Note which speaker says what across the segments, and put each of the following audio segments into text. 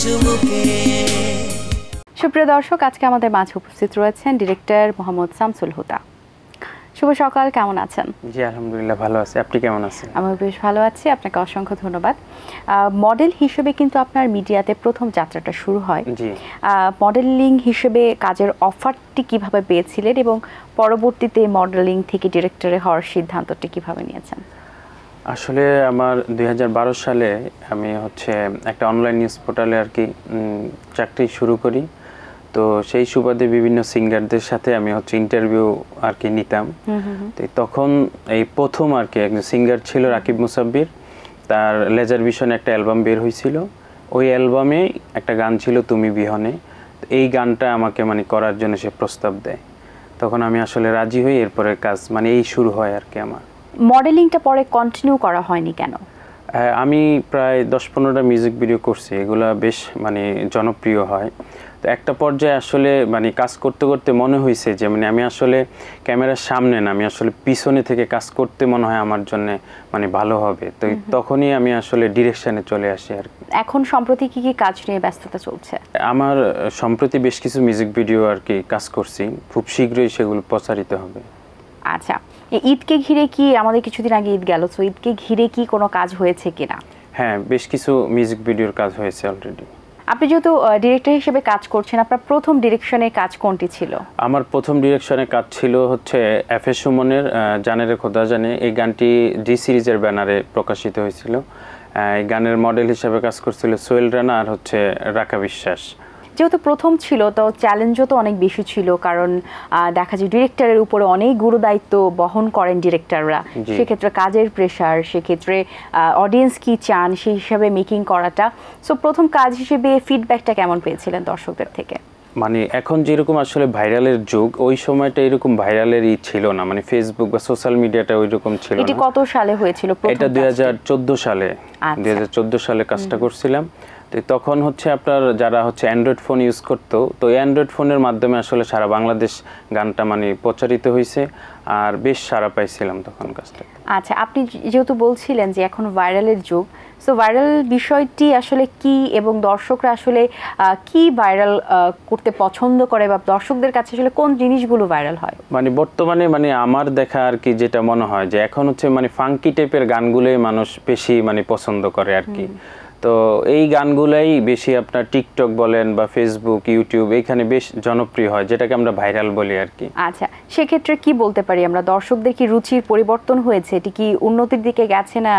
Speaker 1: চুমুকে সুপ্রিয় দর্শক আজকে আমাদের মাঝে উপস্থিত রয়েছেন ডিরেক্টর মোহাম্মদ শামসুল হুদা শুভ সকাল কেমন আছেন
Speaker 2: জি আলহামদুলিল্লাহ ভালো আছি আপনি কেমন আছেন
Speaker 1: আমি বেশ ভালো আছি আপনাকে অসংখ্য ধন্যবাদ মডেল হিসেবে কিন্তু আপনার মিডিয়াতে প্রথম যাত্রাটা শুরু হয় জি মডেলিং হিসেবে কাজের অফারটি কিভাবে পেয়েছিলেন এবং পরবর্তীতে মডেলিং থেকে ডিরেক্টরে হওয়ার সিদ্ধান্তটি কিভাবে
Speaker 2: নিয়েছেন আসলে আমার দুই সালে আমি হচ্ছে একটা অনলাইন নিউজ পোর্টালে আর কি চাকরি শুরু করি তো সেই সুবাদে বিভিন্ন সিঙ্গারদের সাথে আমি হচ্ছে ইন্টারভিউ আর কি নিতাম তো তখন এই প্রথম আর কি একজন সিঙ্গার ছিল রাকিব মুসাব্বির তার লেজার ভিশন একটা অ্যালবাম বের হয়েছিল ওই অ্যালবামে একটা গান ছিল তুমি বিহনে এই গানটা আমাকে মানে করার জন্য সে প্রস্তাব দেয় তখন আমি আসলে রাজি হই এরপরে কাজ মানে এই শুরু হয় আর কি আমার
Speaker 1: মডেলিংটা পরে কন্টিনিউ করা হয়নি কেন
Speaker 2: হ্যাঁ, আমি প্রায় দশ পনেরোটা মিউজিক ভিডিও করছি এগুলা বেশ মানে জনপ্রিয় হয় তো একটা পর্যায়ে আসলে মানে কাজ করতে করতে মনে হয়েছে যে মানে আমি আসলে ক্যামেরার সামনে না আমি আসলে পিছনে থেকে কাজ করতে মনে হয় আমার জন্য মানে ভালো হবে তো তখনই আমি আসলে ডিরেকশনে চলে আসি আর
Speaker 1: এখন সম্প্রতি কি কি কাজ নিয়ে ব্যস্ততা চলছে
Speaker 2: আমার সম্প্রতি বেশ কিছু মিউজিক ভিডিও আর কি কাজ করছি খুব শীঘ্রই সেগুলো প্রচারিত হবে আচ্ছা
Speaker 1: ঈদকে ঘিরে কি আমাদের কিছুদিন আগে ঈদ গেল সো ঈদকে ঘিরে কি কোনো কাজ হয়েছে কিনা
Speaker 2: হ্যাঁ বেশ কিছু মিউজিক ভিডিওর কাজ হয়েছে অলরেডি
Speaker 1: আপনি যেহেতু ডিরেক্টর হিসেবে কাজ করছেন আপনার প্রথম ডিরেকশনের কাজ কোনটি ছিল
Speaker 2: আমার প্রথম ডিরেকশনের কাজ ছিল হচ্ছে এফ এস সুমনের জানের খোদা জানে এই গানটি ডি সিরিজের ব্যানারে প্রকাশিত হয়েছিল এই গানের মডেল হিসেবে কাজ করছিল সোহেল রানা আর হচ্ছে রাকা বিশ্বাস
Speaker 1: যেহেতু প্রথম ছিল তো চ্যালেঞ্জও তো অনেক বেশি ছিল কারণ দেখা যায় ডিরেক্টরের উপরে অনেক গুরু দায়িত্ব বহন করেন ডিরেক্টররা সেক্ষেত্রে কাজের প্রেশার সেক্ষেত্রে অডিয়েন্স কি চান সেই হিসাবে মেকিং করাটা সো প্রথম কাজ হিসেবে ফিডব্যাকটা কেমন পেয়েছিলেন দর্শকদের থেকে
Speaker 2: মানে এখন যেরকম আসলে ভাইরালের যুগ ওই সময়টা এরকম ভাইরালেরই ছিল না মানে ফেসবুক বা সোশ্যাল মিডিয়াটা ওই রকম ছিল এটি কত সালে হয়েছিল এটা দুই সালে আচ্ছা। দুই সালে কাজটা করছিলাম তো তখন হচ্ছে আপনার যারা হচ্ছে অ্যান্ড্রয়েড ফোন ইউজ করতো তো অ্যান্ড্রয়েড ফোনের মাধ্যমে আসলে সারা বাংলাদেশ গানটা মানে প্রচারিত হয়েছে আর বেশ সারা পাইছিলাম তখন কাজটা
Speaker 1: আচ্ছা আপনি যেহেতু বলছিলেন যে এখন ভাইরালের যুগ সো ভাইরাল বিষয়টি আসলে কি এবং দর্শকরা আসলে কি ভাইরাল করতে পছন্দ করে বা দর্শকদের কাছে আসলে কোন জিনিসগুলো ভাইরাল হয়
Speaker 2: মানে বর্তমানে মানে আমার দেখা আর কি যেটা মনে হয় যে এখন হচ্ছে মানে ফাঙ্কি টাইপের গানগুলোই মানুষ বেশি মানে পছন্দ করে আর কি তো এই গানগুলাই বেশি আপনার টিকটক বলেন বা ফেসবুক ইউটিউব এখানে বেশ জনপ্রিয় হয় যেটাকে আমরা ভাইরাল বলি আর কি
Speaker 1: আচ্ছা সেক্ষেত্রে কি বলতে পারি আমরা দর্শকদের কি রুচির পরিবর্তন হয়েছে এটি কি উন্নতির দিকে গেছে না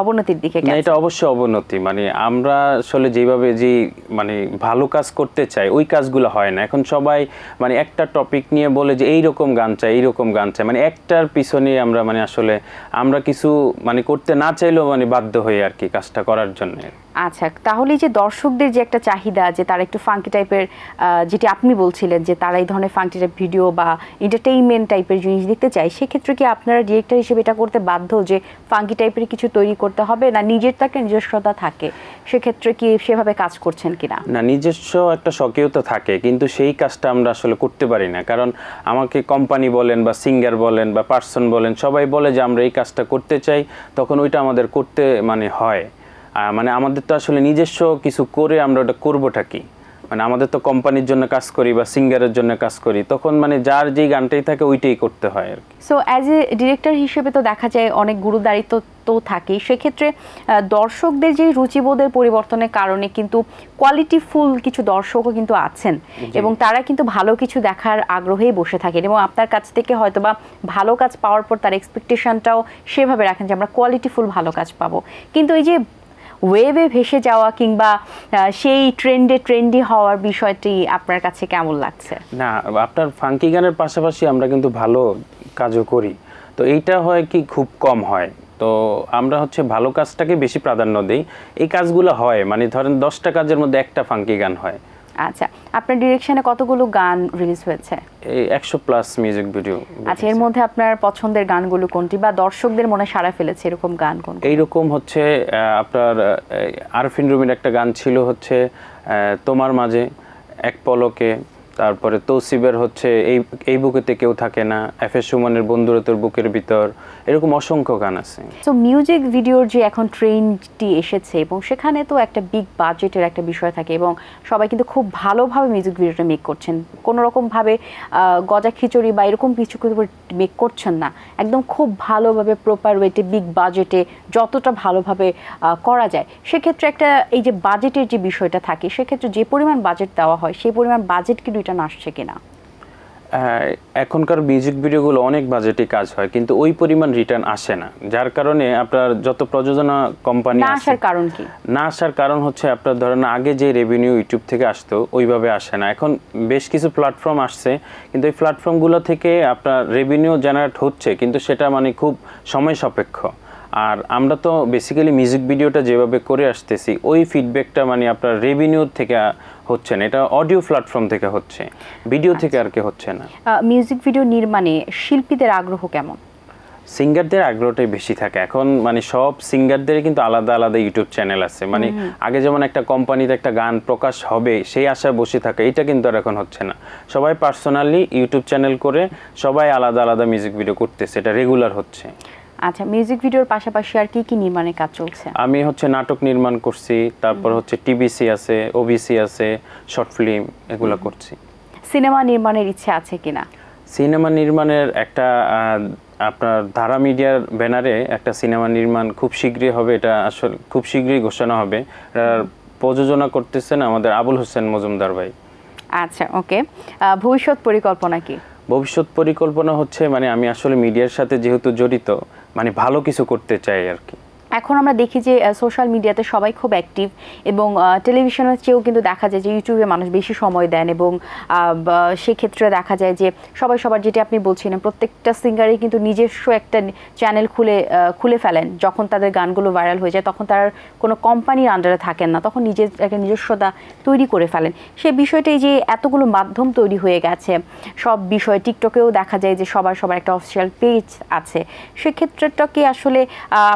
Speaker 1: অবনতির দিকে গেছে এটা
Speaker 2: অবশ্যই অবনতি মানে আমরা আসলে যেভাবে যে মানে ভালো কাজ করতে চাই ওই কাজগুলো হয় না এখন সবাই মানে একটা টপিক নিয়ে বলে যে এই রকম গান চাই এই রকম গান চাই মানে একটার পিছনে আমরা মানে আসলে আমরা কিছু মানে করতে না চাইলেও মানে বাধ্য হই আর কি কাজটা করার জন্য
Speaker 1: আচ্ছা তাহলে যে দর্শকদের যে একটা চাহিদা যে তারা একটু ফাঙ্কি টাইপের যেটি আপনি বলছিলেন যে তারা এই ধরনের ফাঙ্কি টাইপ ভিডিও বা এন্টারটেইনমেন্ট টাইপের জিনিস দেখতে চাই সেক্ষেত্রে কি আপনারা ডিরেক্টর হিসেবে এটা করতে বাধ্য যে ফাঙ্কি টাইপের কিছু তৈরি করতে হবে না নিজের তাকে নিজস্বতা থাকে সেক্ষেত্রে কি সেভাবে কাজ করছেন কিনা
Speaker 2: না নিজস্ব একটা তো থাকে কিন্তু সেই কাজটা আমরা আসলে করতে পারি না কারণ আমাকে কোম্পানি বলেন বা সিঙ্গার বলেন বা পার্সন বলেন সবাই বলে যে আমরা এই কাজটা করতে চাই তখন ওইটা আমাদের করতে মানে হয় মানে আমাদের তো আসলে নিজস্ব কিছু করে আমরা ওটা করবোটা কি মানে আমাদের তো কোম্পানির জন্য কাজ করি বা সিঙ্গারের জন্য কাজ করি তখন মানে যার যেই গানটাই থাকে ওইটাই করতে হয় আর কি
Speaker 1: সো অ্যাজ এ ডিরেক্টর হিসেবে তো দেখা যায় অনেক গুরুদারিত্ব তো থাকেই সেক্ষেত্রে দর্শকদের যে রুচিবোধের পরিবর্তনের কারণে কিন্তু কোয়ালিটি ফুল কিছু দর্শকও কিন্তু আছেন এবং তারা কিন্তু ভালো কিছু দেখার আগ্রহেই বসে থাকেন এবং আপনার কাছ থেকে হয়তো বা ভালো কাজ পাওয়ার পর তার এক্সপেকটেশনটাও সেভাবে রাখেন যে আমরা কোয়ালিটি ফুল ভালো কাজ পাবো কিন্তু এই যে ওয়েভে ভেসে যাওয়া কিংবা সেই ট্রেন্ডে ট্রেন্ডি হওয়ার বিষয়টি আপনার কাছে কেমন লাগছে
Speaker 2: না আপনার ফাঙ্কি গানের পাশাপাশি আমরা কিন্তু ভালো কাজও করি তো এইটা হয় কি খুব কম হয় তো আমরা হচ্ছে ভালো কাজটাকে বেশি প্রাধান্য দিই এই কাজগুলো হয় মানে ধরেন দশটা কাজের মধ্যে একটা ফাঙ্কি গান হয় আচ্ছা
Speaker 1: আপনার ডিরেকশনে কতগুলো গান রিলিজ হয়েছে
Speaker 2: এই 100 প্লাস মিউজিক ভিডিও আচ্ছা
Speaker 1: এর মধ্যে আপনার পছন্দের গানগুলো কোনটি বা দর্শকদের মনে সাড়া ফেলেছে এরকম গান কোন
Speaker 2: রকম হচ্ছে আপনার আরফিন রুমির একটা গান ছিল হচ্ছে তোমার মাঝে এক পলকে তারপরে তৌসিবের হচ্ছে এই এই বুকেতে কেউ থাকে না এফ এস সুমনের বন্ধুরতর বুকের ভিতর এরকম অসংখ্য গান আছে
Speaker 1: তো মিউজিক ভিডিওর যে এখন ট্রেন্ডটি এসেছে এবং সেখানে তো একটা বিগ বাজেটের একটা বিষয় থাকে এবং সবাই কিন্তু খুব ভালোভাবে মিউজিক ভিডিওটা মেক করছেন কোনো রকমভাবে গজা খিচুড়ি বা এরকম কিছু মেক করছেন না একদম খুব ভালোভাবে প্রপার ওয়েতে বিগ বাজেটে যতটা ভালোভাবে করা যায় সেক্ষেত্রে একটা এই যে বাজেটের যে বিষয়টা থাকে সেক্ষেত্রে যে পরিমাণ বাজেট দেওয়া হয় সেই পরিমাণ বাজেট কিন্তু রিটার্ন আসছে কিনা
Speaker 2: এখনকার মিউজিক ভিডিওগুলো অনেক বাজেটে কাজ হয় কিন্তু ওই পরিমাণ রিটার্ন আসে না যার কারণে আপনার যত প্রযোজনা কোম্পানি না
Speaker 1: আসার কারণ কি
Speaker 2: না আসার কারণ হচ্ছে আপনার ধরেন আগে যে রেভিনিউ ইউটিউব থেকে আসতো ওইভাবে আসে না এখন বেশ কিছু প্ল্যাটফর্ম আসছে কিন্তু এই প্ল্যাটফর্মগুলো থেকে আপনার রেভিনিউ জেনারেট হচ্ছে কিন্তু সেটা মানে খুব সময় সাপেক্ষ আর আমরা তো বেসিক্যালি মিউজিক ভিডিওটা যেভাবে করে আসতেছি ওই ফিডব্যাকটা মানে আপনার রেভিনিউ থেকে হচ্ছে না এটা অডিও প্ল্যাটফর্ম থেকে হচ্ছে ভিডিও আচ্ছা। থেকে আর কি হচ্ছে না
Speaker 1: মিউজিক ভিডিও নির্মাণে শিল্পীদের আগ্রহ কেমন
Speaker 2: সিঙ্গারদের আগ্রহটাই বেশি থাকে এখন মানে সব সিঙ্গারদের কিন্তু আলাদা আলাদা ইউটিউব চ্যানেল আছে মানে আগে যেমন একটা কোম্পানিতে একটা গান প্রকাশ হবে সেই আশায় বসে থাকে এটা কিন্তু আর এখন হচ্ছে না সবাই পার্সোনালি ইউটিউব চ্যানেল করে সবাই আলাদা আলাদা মিউজিক ভিডিও করতেছে এটা রেগুলার হচ্ছে
Speaker 1: আচ্ছা মিউজিক ভিডিওর পাশাপাশি আর কি কি নির্মাণের কাজ চলছে
Speaker 2: আমি হচ্ছে নাটক নির্মাণ করছি তারপর হচ্ছে টিবিসি আছে ওবিসি আছে শর্ট ফিল্ম এগুলো করছি
Speaker 1: সিনেমা নির্মাণের ইচ্ছে আছে কিনা
Speaker 2: সিনেমা নির্মাণের একটা আপনার ধারা মিডিয়ার ব্যানারে একটা সিনেমা নির্মাণ খুব শীঘ্রই হবে এটা আসলে খুব শীঘ্রই ঘোষণা হবে প্রযোজনা করতেছেন আমাদের আবুল হোসেন মজুমদার ভাই
Speaker 1: আচ্ছা ওকে ভবিষ্যৎ পরিকল্পনা
Speaker 2: কি ভবিষ্যৎ পরিকল্পনা হচ্ছে মানে আমি আসলে মিডিয়ার সাথে যেহেতু জড়িত মানে ভালো কিছু করতে চাই আর কি
Speaker 1: এখন আমরা দেখি যে সোশ্যাল মিডিয়াতে সবাই খুব অ্যাক্টিভ এবং টেলিভিশনের চেয়েও কিন্তু দেখা যায় যে ইউটিউবে মানুষ বেশি সময় দেন এবং সেক্ষেত্রে দেখা যায় যে সবাই সবার যেটি আপনি বলছিলেন প্রত্যেকটা সিঙ্গারই কিন্তু নিজস্ব একটা চ্যানেল খুলে খুলে ফেলেন যখন তাদের গানগুলো ভাইরাল হয়ে যায় তখন তার কোনো কোম্পানির আন্ডারে থাকেন না তখন নিজের একটা নিজস্বতা তৈরি করে ফেলেন সে বিষয়টাই যে এতগুলো মাধ্যম তৈরি হয়ে গেছে সব বিষয় টিকটকেও দেখা যায় যে সবার সবার একটা অফিসিয়াল পেজ আছে সেক্ষেত্রেটাকে আসলে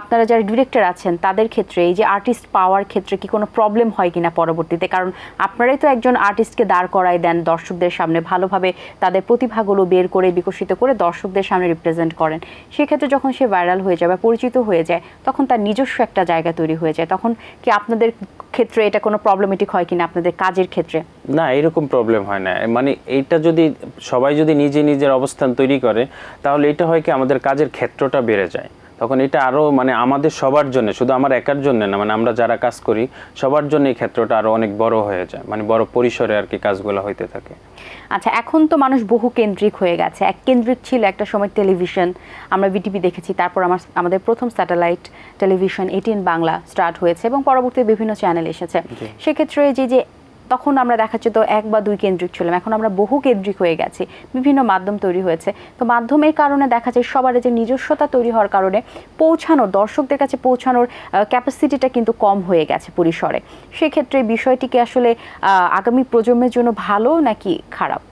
Speaker 1: আপনারা যারা ডিরেক্ট ডিরেক্টর আছেন তাদের ক্ষেত্রে এই যে আর্টিস্ট পাওয়ার ক্ষেত্রে কি কোনো প্রবলেম হয় কিনা পরবর্তীতে কারণ আপনারাই তো একজন আর্টিস্টকে দাঁড় করায় দেন দর্শকদের সামনে ভালোভাবে তাদের প্রতিভাগুলো বের করে বিকশিত করে দর্শকদের সামনে রিপ্রেজেন্ট করেন সেক্ষেত্রে যখন সে ভাইরাল হয়ে যায় বা পরিচিত হয়ে যায় তখন তার নিজস্ব একটা জায়গা তৈরি হয়ে যায় তখন কি আপনাদের ক্ষেত্রে এটা কোনো প্রবলেমেটিক হয় কিনা আপনাদের কাজের ক্ষেত্রে
Speaker 2: না এরকম প্রবলেম হয় না মানে এটা যদি সবাই যদি নিজে নিজের অবস্থান তৈরি করে তাহলে এটা হয় কি আমাদের কাজের ক্ষেত্রটা বেড়ে যায় তখন এটা আরও মানে আমাদের সবার জন্য শুধু আমার একার জন্য না মানে আমরা যারা কাজ করি সবার জন্য এই ক্ষেত্রটা আরও অনেক বড় হয়ে যায় মানে বড় পরিসরে আর কি কাজগুলো হইতে থাকে
Speaker 1: আচ্ছা এখন তো মানুষ বহু কেন্দ্রিক হয়ে গেছে এক কেন্দ্রিক ছিল একটা সময় টেলিভিশন আমরা বিটিভি দেখেছি তারপর আমার আমাদের প্রথম satellite television ATN Bangla start হয়েছে এবং পরবর্তী বিভিন্ন চ্যানেল এসেছে সেক্ষেত্রে যে যে তখন আমরা দেখা যেত এক বা দুই কেন্দ্রিক ছিলাম এখন আমরা বহু কেন্দ্রিক হয়ে গেছি বিভিন্ন মাধ্যম তৈরি হয়েছে তো মাধ্যমের কারণে দেখা যায় সবার যে নিজস্বতা তৈরি হওয়ার কারণে পৌঁছানোর দর্শকদের কাছে পৌঁছানোর ক্যাপাসিটিটা কিন্তু কম হয়ে গেছে পরিসরে সেক্ষেত্রে বিষয়টিকে আসলে আগামী প্রজন্মের জন্য ভালো নাকি খারাপ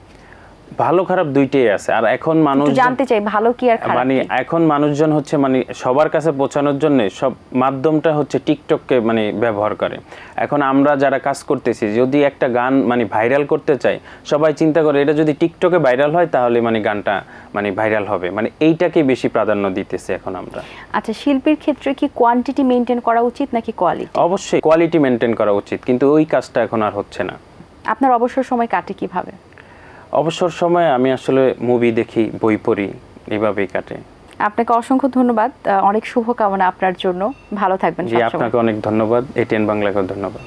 Speaker 2: ভালো খারাপ দুইটাই আছে আর এখন মানুষ জানতে
Speaker 1: চাই ভালো কি আর খারাপ মানে
Speaker 2: এখন মানুষজন হচ্ছে মানে সবার কাছে পৌঁছানোর জন্য সব মাধ্যমটা হচ্ছে টিকটককে মানে ব্যবহার করে এখন আমরা যারা কাজ করতেছি যদি একটা গান মানে ভাইরাল করতে চাই সবাই চিন্তা করে এটা যদি টিকটকে ভাইরাল হয় তাহলে মানে গানটা মানে ভাইরাল হবে মানে এইটাকে বেশি প্রাধান্য দিতেছে এখন আমরা
Speaker 1: আচ্ছা শিল্পীর ক্ষেত্রে কি কোয়ান্টিটি মেনটেন করা উচিত নাকি কোয়ালিটি
Speaker 2: অবশ্যই কোয়ালিটি মেনটেন করা উচিত কিন্তু ওই কাজটা এখন আর হচ্ছে না
Speaker 1: আপনার অবসর সময় কাটে কিভাবে
Speaker 2: অবসর সময় আমি আসলে মুভি দেখি বই পড়ি এভাবেই কাটে
Speaker 1: আপনাকে অসংখ্য ধন্যবাদ অনেক শুভকামনা আপনার জন্য ভালো থাকবেন জি আপনাকে
Speaker 2: অনেক ধন্যবাদ এটিএন বাংলাকে ধন্যবাদ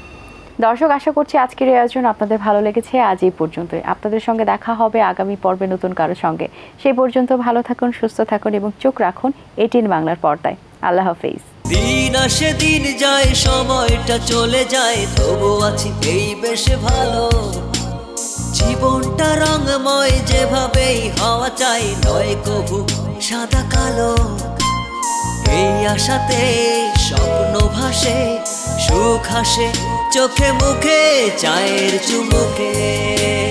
Speaker 1: দর্শক আশা করছি আজকের এই আয়োজন আপনাদের ভালো লেগেছে আজ এই পর্যন্ত আপনাদের সঙ্গে দেখা হবে আগামী পর্বে নতুন কারোর সঙ্গে সেই পর্যন্ত ভালো থাকুন সুস্থ থাকুন এবং চোখ রাখুন এটিএন বাংলার পর্দায় আল্লাহ হাফেজ
Speaker 2: দিন আসে দিন যায় সময়টা চলে যায় তবু আছি এই বেশে ভালো জীবনটা রঙময় যেভাবেই হওয়া চাই নয় কবু সাদা কালো এই আশাতে স্বপ্ন ভাসে সুখ হাসে চোখে মুখে চায়ের চুমুখে